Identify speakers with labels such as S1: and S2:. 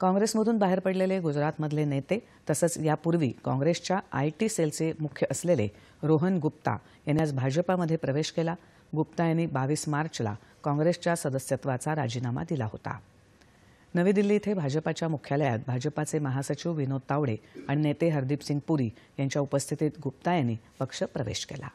S1: काँग्रेसमधून बाहेर पडलेले गुजरातमधले नेते तसंच यापूर्वी काँग्रेसच्या आय टी सेलचे मुख्य असलेले रोहन गुप्ता यांनी आज भाजपामध्ये प्रवेश केला गुप्ता यांनी बावीस मार्चला काँग्रेसच्या सदस्यत्वाचा राजीनामा दिला होता नवी दिल्ली इथं भाजपाच्या मुख्यालयात भाजपाचे महासचिव विनोद तावडे आणि नेते हरदीप सिंग पुरी यांच्या उपस्थितीत गुप्ता यांनी प्रवेश केला